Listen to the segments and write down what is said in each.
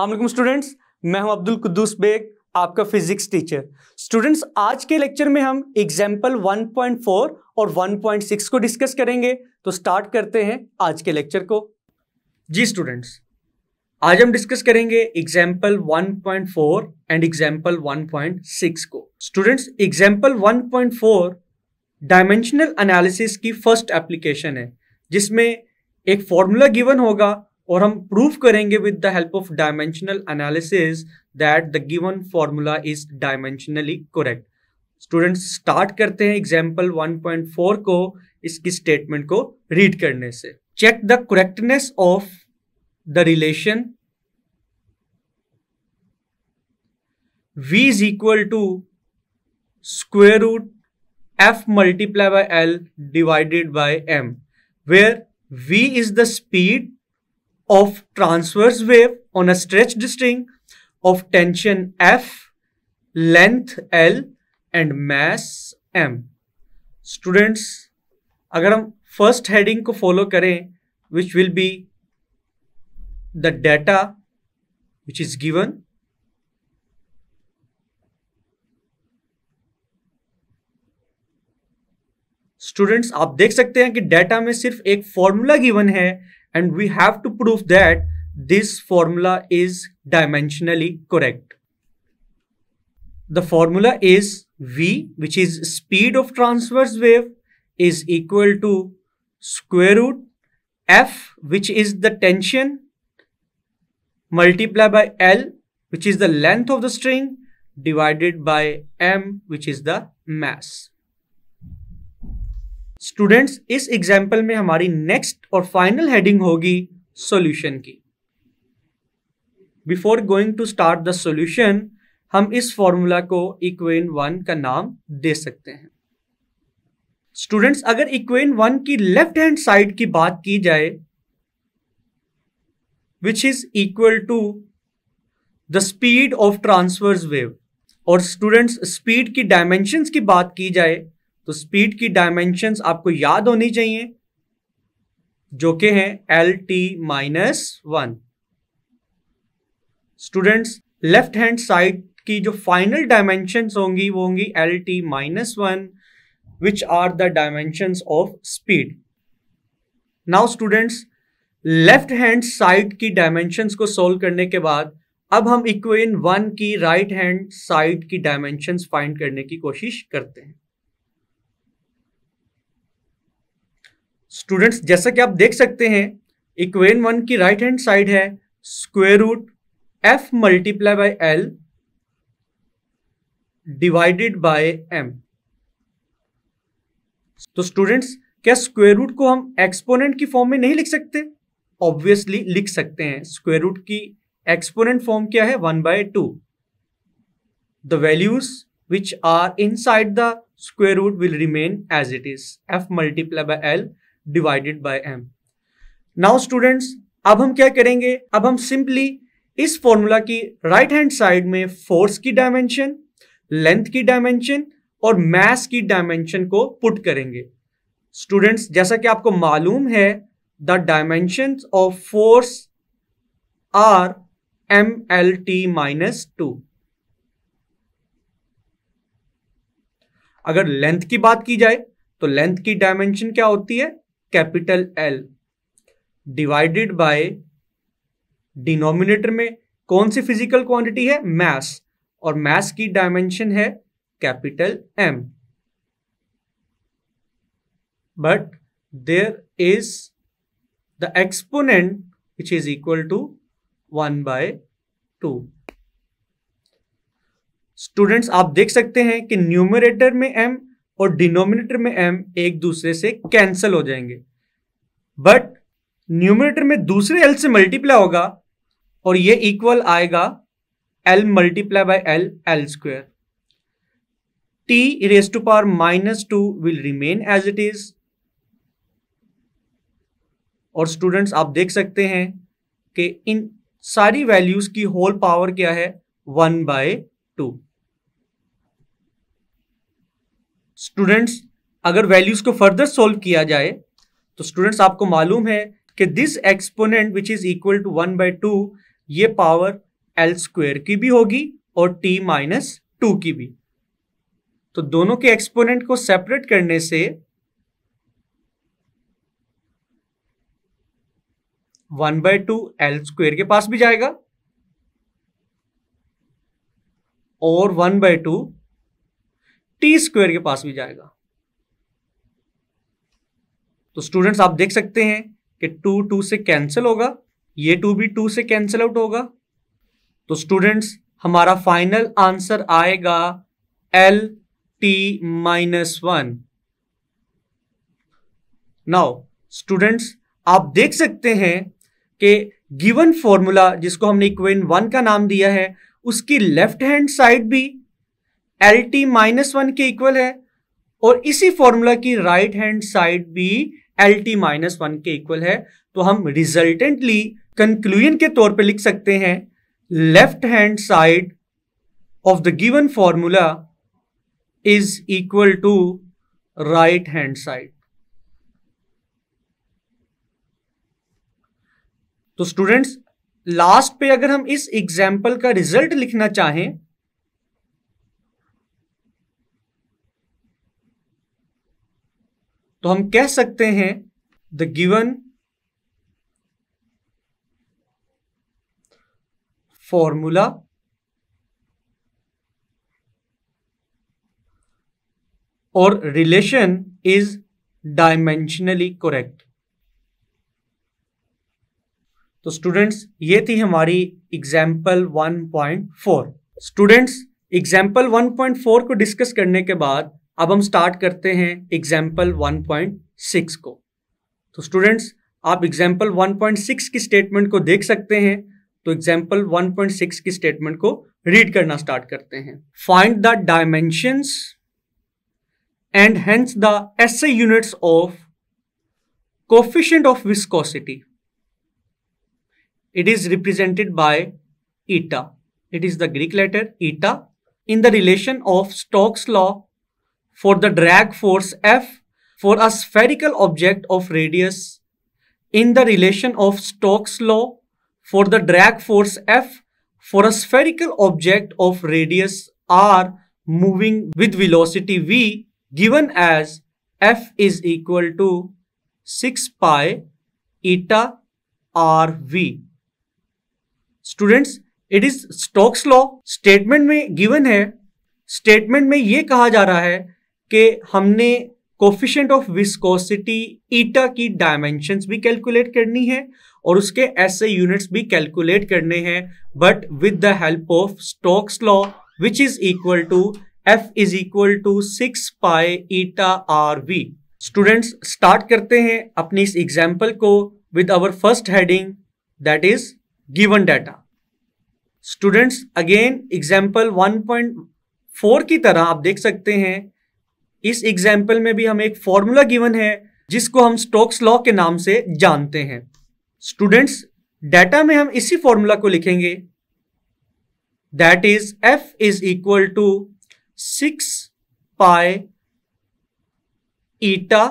Aslam students मैं हूं अब्दुल कुद्दूस बेग आपका फिजिक्स टीचर स्टूडेंट्स आज के लेक्चर में हम एग्जाम्पल 1.4 और 1.6 को डिस्कस करेंगे तो स्टार्ट करते हैं आज के लेक्चर को जी स्टूडेंट्स आज हम डिस्कस करेंगे एग्जाम्पल 1.4 एंड एग्जाम्पल 1.6 को स्टूडेंट्स एग्जाम्पल 1.4 डायमेंशनल एनालिसिस की फर्स्ट एप्लीकेशन है जिसमें एक फॉर्मूला गिवन होगा और हम प्रूव करेंगे with the help of dimensional analysis that the given formula is dimensionally correct students start करते हैं एग्जाम्पल 1.4 को इसकी स्टेटमेंट को रीड करने से check the correctness of the relation v is equal to square root F multiply by L divided by M where v is the speed of transverse wave on a stretched string of tension F, length L and mass M. Students, agar hum first heading ko follow kare which will be the data which is given students आप देख सकते हैं कि data में सिर्फ एक formula given है and we have to prove that this formula is dimensionally correct. The formula is V which is speed of transverse wave is equal to square root F which is the tension multiplied by L which is the length of the string divided by M which is the mass. Students इस example में हमारी next और final heading होगी solution की before going to start the solution हम इस formula को equation one का नाम दे सकते हैं स्टूडेंट्स अगर इक्वेन वन की लेफ्ट हैंड साइड की बात की जाए which is equal to the speed of transverse wave और स्टूडेंट्स स्पीड की डायमेंशंस की बात की जाए तो स्पीड की डायमेंशन आपको याद होनी चाहिए जो कि हैं L T minus one students left hand side की जो फाइनल डायमेंशन होंगी वो होंगी L T minus one which are the dimension of speed now students left hand side की डायमेंशन को सोल्व करने के बाद अब हम इक्वेन वन की राइट हैंड साइड की डायमेंशन फाइंड करने की कोशिश करते हैं स्टूडेंट्स जैसा कि आप देख सकते हैं इक्वेन वन की राइट हैंड साइड है square root F multiply by L divided by M तो स्टूडेंट्स क्या स्क्वेयर रूट को हम एक्सपोनेंट की फॉर्म में नहीं लिख सकते ऑब्वियसली लिख सकते हैं स्क्वेयर रूट की एक्सपोनेंट फॉर्म क्या है one by two the values which are inside the square root will remain as it is F multiply by L divided by M now students अब हम क्या करेंगे अब हम सिंपली इस फॉर्मूला की राइट हैंड साइड में force की डायमेंशन लेंथ की डायमेंशन और मैस की डायमेंशन को पुट करेंगे स्टूडेंट्स जैसा कि आपको मालूम है the dimension of force are M L T minus two अगर लेंथ की बात की जाए तो लेंथ की डायमेंशन क्या होती है capital L divided by denominator में कौन सी फिजिकल क्वांटिटी है मास और मास की डायमेंशन है capital M but there is the exponent which is equal to one by two students आप देख सकते हैं कि न्यूमरेटर में एम और डिनोमिनेटर में एम एक दूसरे से कैंसिल हो जाएंगे बट न्यूमिनेटर में दूसरे एल से मल्टीप्लाई होगा और ये इक्वल आएगा L multiply by L L square T raise to power minus two will remain as it is और स्टूडेंट्स आप देख सकते हैं कि इन सारी वैल्यूज की होल पावर क्या है वन बाय टू स्टूडेंट्स अगर वैल्यूज को फर्दर सॉल्व किया जाए तो स्टूडेंट्स आपको मालूम है कि this exponent which is equal to one by two ये पावर एल स्क्वेयर की भी होगी और टी माइनस टू की भी तो दोनों के एक्सपोनेंट को सेपरेट करने से one by two L square के पास भी जाएगा और one by two T square के पास भी जाएगा तो स्टूडेंट्स आप देख सकते हैं कि टू टू से कैंसिल होगा ये टू भी टू से कैंसिल आउट होगा तो स्टूडेंट्स हमारा फाइनल आंसर आएगा L T minus one now students आप देख सकते हैं कि गिवन फॉर्मूला जिसको हमने इक्वेन वन का नाम दिया है उसकी लेफ्ट हैंड साइड भी एल टी माइनस वन के इक्वल है और इसी फॉर्मूला की राइट हैंड साइड भी एल टी माइनस वन के इक्वल है तो हम रिजल्टेंटली कंक्लूजन के तौर पे लिख सकते हैं left hand side of the given formula is equal to right hand side तो स्टूडेंट्स लास्ट पे अगर हम इस एग्जाम्पल का रिजल्ट लिखना चाहें तो हम कह सकते हैं द गिवन फॉर्मूला और रिलेशन इज डायमेंशनली करेक्ट तो स्टूडेंट्स ये थी हमारी एग्जाम्पल 1.4 स्टूडेंट्स एग्जाम्पल 1.4 को डिस्कस करने के बाद अब हम स्टार्ट करते हैं एग्जाम्पल 1.6 को तो स्टूडेंट्स आप एग्जाम्पल 1.6 की स्टेटमेंट को देख सकते हैं तो एग्जाम्पल 1.6 की स्टेटमेंट को रीड करना स्टार्ट करते हैं find the dimensions and hence the SI units of coefficient of viscosity it is represented by eta it is the Greek letter eta in the relation of Stokes law for the drag force F for a spherical object of radius in the relation of Stokes law for the drag force F for a spherical object of radius R moving with velocity V given as F is equal to 6 pi eta R V. Students it is Stokes law statement में given है statement में यह कहा जा रहा है कि हमने कोफिशेंट ऑफ विस्कोसिटी ईटा की डायमेंशंस भी कैलकुलेट करनी है और उसके ऐसे यूनिट्स भी कैलकुलेट करने हैं but with the help of Stokes law which is equal to F is equal to six pi eta R V students start करते हैं अपनी इस एग्जाम्पल को with our first heading that is given data students again example 1.4 की तरह आप देख सकते हैं इस एग्जाम्पल में भी हम एक फॉर्मूला गिवन है जिसको हम स्टोक्स लॉ के नाम से जानते हैं स्टूडेंट्स डाटा में हम इसी फॉर्मूला को लिखेंगे that is F is equal to six pi eta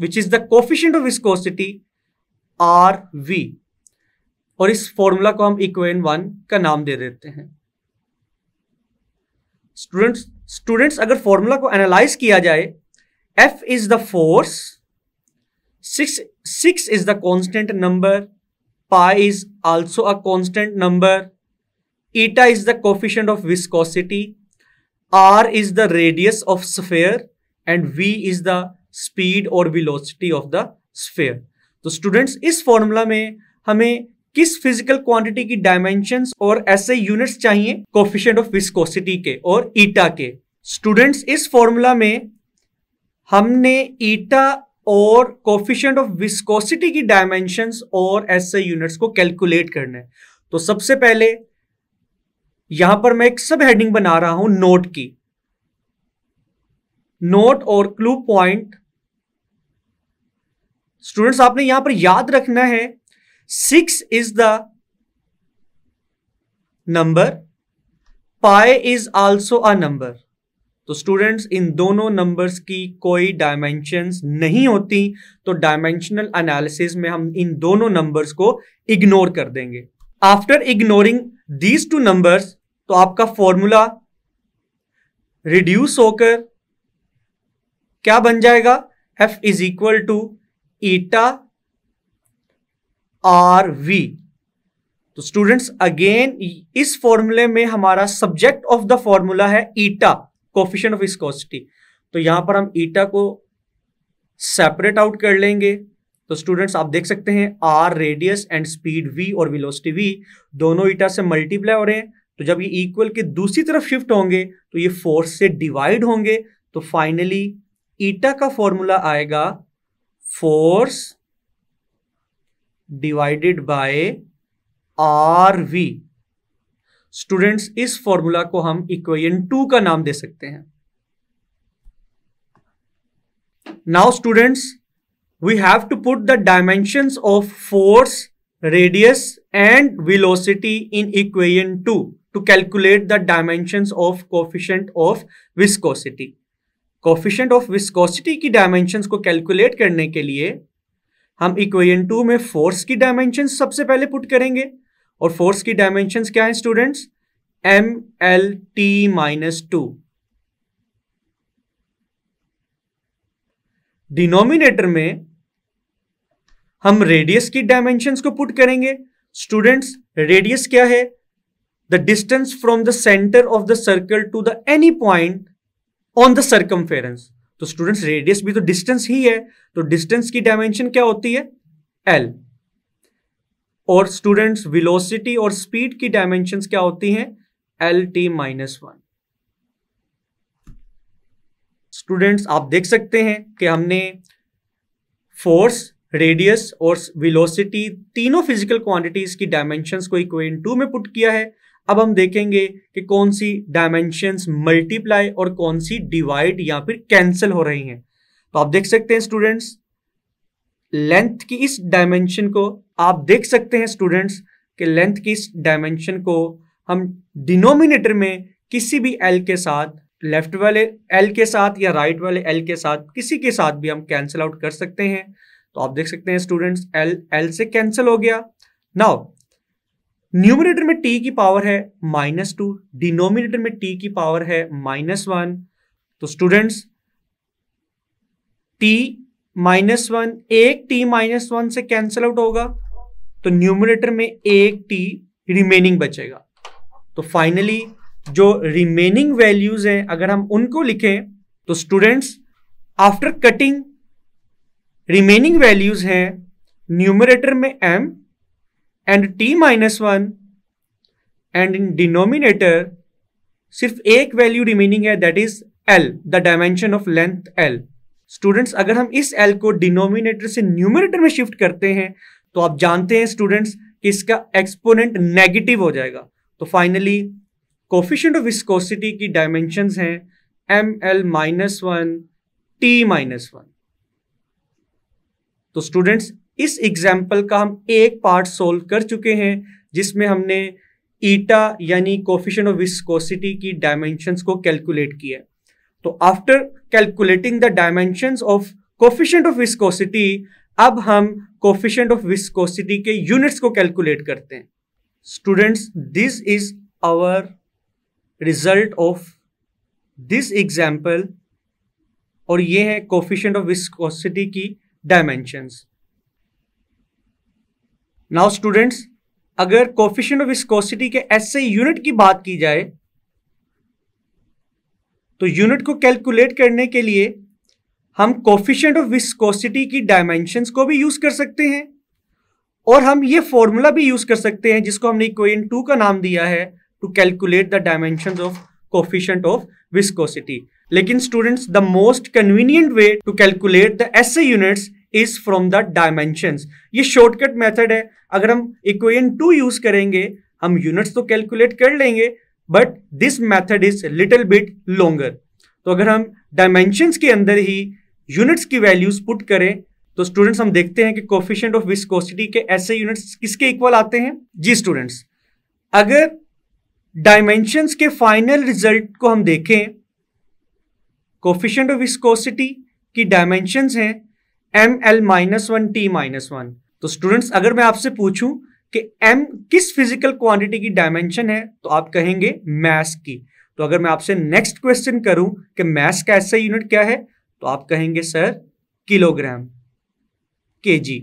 which is the coefficient of viscosity R V और इस फॉर्मूला को हम इक्वेन वन का नाम दे देते हैं स्टूडेंट्स स्टूडेंट्स अगर फॉर्मूला को एनालाइज किया जाए F is the force six six is the constant number pi is also a constant number eta is the coefficient of viscosity R is the radius of sphere and V is the speed और velocity of the sphere तो students इस formula में हमें किस physical quantity की dimension और ऐसे units चाहिए कोफिशियंट ऑफ विस्कोसिटी के और ईटा के स्टूडेंट्स इस फॉर्मूला में हमने ईटा और कोफिशियंट ऑफ विस्कोसिटी की डायमेंशंस और ऐसे यूनिट्स को कैलकुलेट करना है तो सबसे पहले यहां पर मैं एक सब हेडिंग बना रहा हूं नोट की नोट और क्लू पॉइंट स्टूडेंट्स आपने यहां पर याद रखना है six is the number pi is also a number तो स्टूडेंट्स इन दोनों नंबर्स की कोई डायमेंशंस नहीं होती तो डायमेंशनल एनालिसिस में हम इन दोनों नंबर्स को इग्नोर कर देंगे after ignoring these two numbers तो आपका फॉर्मूला रिड्यूस होकर क्या बन जाएगा F is equal to eta R V तो स्टूडेंट्स अगेन इस फॉर्मूले में हमारा सब्जेक्ट ऑफ द फॉर्मूला है ईटा कोफिशियंट ऑफ विस्कोसिटी तो यहां पर हम ईटा को सेपरेट आउट कर लेंगे तो स्टूडेंट्स आप देख सकते हैं R radius and speed V और वेलोसिटी वी दोनों ईटा से मल्टीप्लाई हो रहे हैं तो जब ये इक्वल के दूसरी तरफ शिफ्ट होंगे तो ये फोर्स से डिवाइड होंगे तो फाइनली ईटा का फॉर्मूला आएगा force divided by R V students इस फॉर्मूला को हम इक्वेशन टू का नाम दे सकते हैं now students we have to put the dimension of force radius and velocity in equation two to calculate the dimension of coefficient of viscosity coefficient of viscosity की dimension को calculate करने के लिए हम इक्वेशन टू में force की dimension सबसे पहले पुट करेंगे और फोर्स की डायमेंशन क्या है students M L T minus two denominator में हम रेडियस की डायमेंशन को पुट करेंगे स्टूडेंट्स रेडियस क्या है the distance from the centre of the circle to the any point on the circumference तो स्टूडेंट्स रेडियस भी तो डिस्टेंस ही है तो डिस्टेंस की डायमेंशन क्या होती है एल और स्टूडेंट्स विलोसिटी और स्पीड की डायमेंशन क्या होती हैं L T minus one students आप देख सकते हैं कि हमने फोर्स रेडियस और विलोसिटी तीनों फिजिकल क्वांटिटीज की डायमेंशन को इक्वेन टू में पुट किया है अब हम देखेंगे कि कौन सी डायमेंशंस मल्टीप्लाई और कौन सी डिवाइड या फिर कैंसिल हो रही हैं तो आप देख सकते हैं स्टूडेंट्स लेंथ की इस डायमेंशन को आप देख सकते हैं स्टूडेंट्स कि लेंथ की इस डायमेंशन को हम डिनोमिनेटर में किसी भी एल के साथ लेफ्ट वाले एल के साथ या राइट वाले एल के साथ किसी के साथ भी हम कैंसिल आउट कर सकते हैं तो आप देख सकते हैं स्टूडेंट्स एल एल से कैंसिल हो गया नाउ न्यूमिनेटर में टी की पावर है माइनस टू डिनोमिनेटर में टी की पावर है माइनस वन तो स्टूडेंट्स टी माइनस वन एक टी माइनस वन से कैंसिल आउट होगा तो न्यूमिनेटर में एक टी रिमेनिंग बचेगा तो फाइनली जो रिमेनिंग वैल्यूज हैं अगर हम उनको लिखें तो students after cutting remaining values हैं न्यूमिनेटर में M and T minus one and in denominator सिर्फ एक वैल्यू रिमेनिंग है that is L the dimension of length L students अगर हम इस एल को डिनोमिनेटर से न्यूमिनेटर में शिफ्ट करते हैं तो आप जानते हैं स्टूडेंट्स कि इसका एक्सपोनेंट नेगेटिव हो जाएगा तो फाइनली कोफिशेंट ऑफ विस्कोसिटी की डायमेंशन हैं M L minus one T minus one तो स्टूडेंट्स इस एग्जाम्पल का हम एक पार्ट सोल्व कर चुके हैं जिसमें हमने ईटा यानी कोफिशन ऑफ विस्कोसिटी की डायमेंशंस को कैलकुलेट किया तो after calculating the dimensions of coefficient of viscosity अब हम कोफिशेंट ऑफ विस्कोसिटी के यूनिट्स को कैलकुलेट करते हैं students this is our result of this example और ये है कोफिशेंट ऑफ विस्कोसिटी की डायमेंशंस नाउ स्टूडेंट्स अगर कोफिशियंट ऑफ विस्कोसिटी के एस से यूनिट की बात की जाए तो यूनिट को कैलकुलेट करने के लिए हम कोफिशियंट ऑफ विस्कोसिटी की डायमेंशंस को भी यूज कर सकते हैं और हम ये फॉर्मूला भी यूज कर सकते हैं जिसको हमने इक्वेशन टू का नाम दिया है to calculate the dimension of coefficient of viscosity लेकिन students the most convenient way to calculate the S units is from the dimension ये शॉर्टकट मेथड है अगर हम इक्वेन टू यूज करेंगे हम यूनिट्स तो कैलकुलेट कर लेंगे but this method is little bit longer तो अगर हम डायमेंशन के अंदर ही यूनिट्स की वैल्यूज पुट करें तो स्टूडेंट्स हम देखते हैं कि कोफिशियंट ऑफ विस्कोसिटी के ऐसे यूनिट्स किसके इक्वल आते हैं जी स्टूडेंट्स अगर डायमेंशंस के फाइनल रिजल्ट को हम देखें कोफिशियंट ऑफ विस्कोसिटी की डायमेंशंस हैं M L minus one T minus one तो स्टूडेंट्स अगर मैं आपसे पूछूं कि m किस फिजिकल क्वांटिटी की डायमेंशन है तो आप कहेंगे मैस की तो अगर मैं आपसे नेक्स्ट क्वेश्चन करूं कि मैस का ऐसा यूनिट क्या है तो आप कहेंगे सर किलोग्राम केजी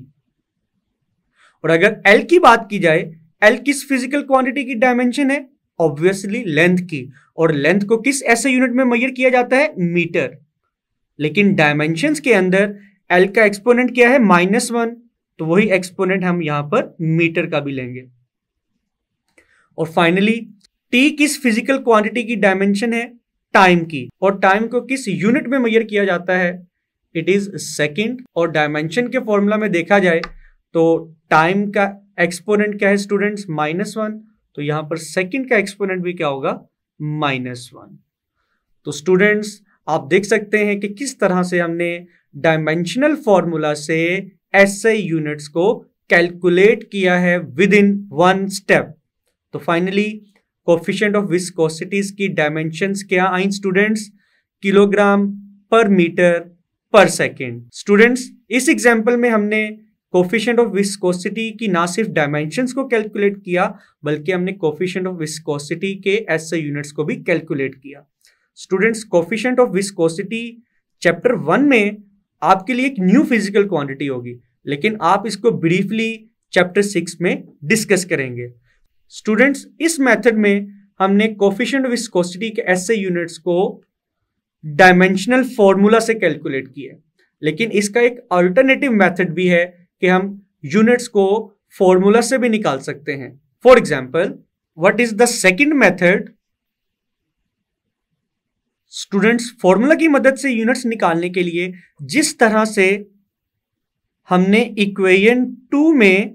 और अगर l की बात की जाए l किस फिजिकल क्वांटिटी की डायमेंशन है ऑब्वियसली लेंथ की और लेंथ को किस ऐसे यूनिट में मैयर किया जाता है मीटर लेकिन डायमेंशन के अंदर एल का एक्सपोनेंट क्या है माइनस वन तो वही एक्सपोनेंट हम यहां पर मीटर का भी लेंगे और फाइनली टी किस फिजिकल क्वांटिटी की डायमेंशन है टाइम की और टाइम को किस यूनिट में मेजर किया जाता है इट इज सेकेंड और डायमेंशन के फॉर्मूला में देखा जाए तो टाइम का एक्सपोनेंट क्या है स्टूडेंट्स माइनस वन तो यहां पर सेकेंड का एक्सपोनेंट भी क्या होगा माइनस वन तो स्टूडेंट्स आप देख सकते हैं कि किस तरह से हमने डायमेंशनल फॉर्मूला से एस यूनिट्स को कैलकुलेट किया है विद इन वन स्टेप तो फाइनली कोफिशियंट ऑफ विस्कोसिटीज की डायमेंशंस क्या आई students kilogram per metre per second students इस एग्जाम्पल में हमने कोफिशेंट ऑफ विस्कोसिटी की ना सिर्फ डायमेंशंस को कैलकुलेट किया बल्कि हमने कोफिशेंट ऑफ विस्कोसिटी के एस यूनिट्स को भी कैलकुलेट किया students coefficient of viscosity chapter one में आपके लिए एक न्यू फिजिकल क्वांटिटी होगी लेकिन आप इसको ब्रीफली चैप्टर सिक्स में डिस्कस करेंगे स्टूडेंट्स इस मेथड में हमने कोफिशेंट विस्कोसिटी के ऐसे यूनिट्स को डायमेंशनल फॉर्मूला से कैलकुलेट किया लेकिन इसका एक अल्टरनेटिव मेथड भी है कि हम यूनिट्स को फॉर्मूला से भी निकाल सकते हैं for example what is the second method students formula की मदद से यूनिट्स निकालने के लिए जिस तरह से हमने इक्वेशन टू में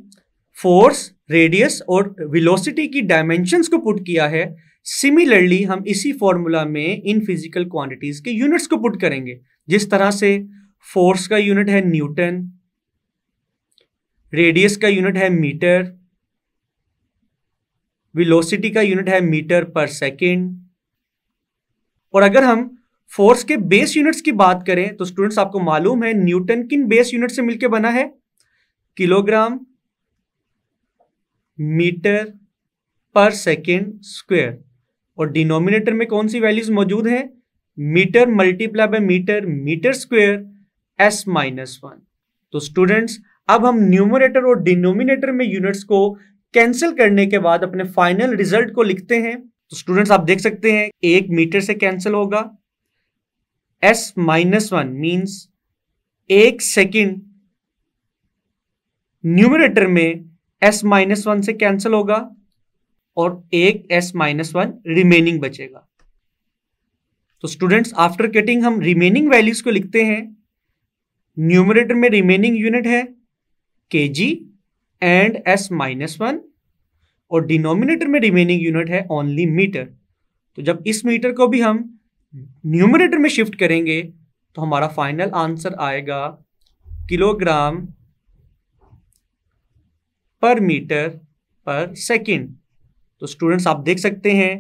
फोर्स रेडियस और वेलोसिटी की डायमेंशंस को पुट किया है सिमिलरली हम इसी फॉर्मूला में इन फिजिकल क्वांटिटीज के यूनिट्स को पुट करेंगे जिस तरह से फोर्स का यूनिट है न्यूटन रेडियस का यूनिट है मीटर वेलोसिटी का यूनिट है मीटर पर सेकेंड और अगर हम फोर्स के बेस यूनिट्स की बात करें तो स्टूडेंट्स आपको मालूम है न्यूटन किन बेस यूनिट से मिलकर बना है kilogram metre per second square और डिनोमिनेटर में कौन सी वैल्यूज मौजूद है metre multiply by metre metre square S minus one तो स्टूडेंट्स अब हम न्यूमरेटर और डिनोमिनेटर में यूनिट्स को कैंसिल करने के बाद अपने फाइनल रिजल्ट को लिखते हैं तो स्टूडेंट्स आप देख सकते हैं एक मीटर से कैंसिल होगा एस माइनस वन मीन्स एक सेकेंड न्यूमिनेटर में एस माइनस वन से कैंसिल होगा और एक एस माइनस वन रिमेनिंग बचेगा तो स्टूडेंट्स आफ्टर कटिंग हम रिमेनिंग वैल्यूज को लिखते हैं न्यूमिनेटर में रिमेनिंग यूनिट है K G and S minus one और डिनोमिनेटर में रिमेनिंग यूनिट है ओनली मीटर तो जब इस मीटर को भी हम न्यूमिनेटर में शिफ्ट करेंगे तो हमारा फाइनल आंसर आएगा kilogram per metre per second तो स्टूडेंट्स आप देख सकते हैं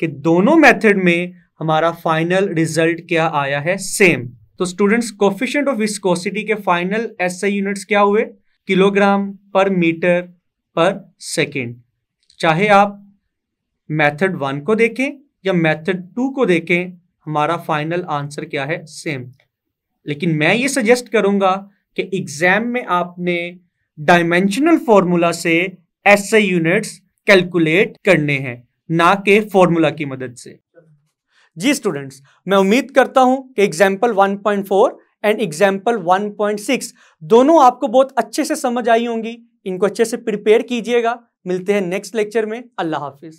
कि दोनों मेथड में हमारा फाइनल रिजल्ट क्या आया है सेम तो स्टूडेंट्स कोफिशियंट ऑफ विस्कोसिटी के फाइनल एसआई यूनिट्स क्या हुए kilogram per metre per second चाहे आप मेथड वन को देखें या मेथड टू को देखें हमारा फाइनल आंसर क्या है सेम लेकिन मैं ये सजेस्ट करूंगा कि एग्जाम में आपने डायमेंशनल फॉर्मूला से ऐसे यूनिट्स कैलकुलेट करने हैं ना कि फॉर्मूला की मदद से जी स्टूडेंट्स मैं उम्मीद करता हूं कि एग्जाम्पल 1.4 एंड एग्जाम्पल 1.6 दोनों आपको बहुत अच्छे से समझ आई होंगी इनको अच्छे से प्रिपेयर कीजिएगा मिलते हैं नेक्स्ट लेक्चर में अल्लाह हाफिज़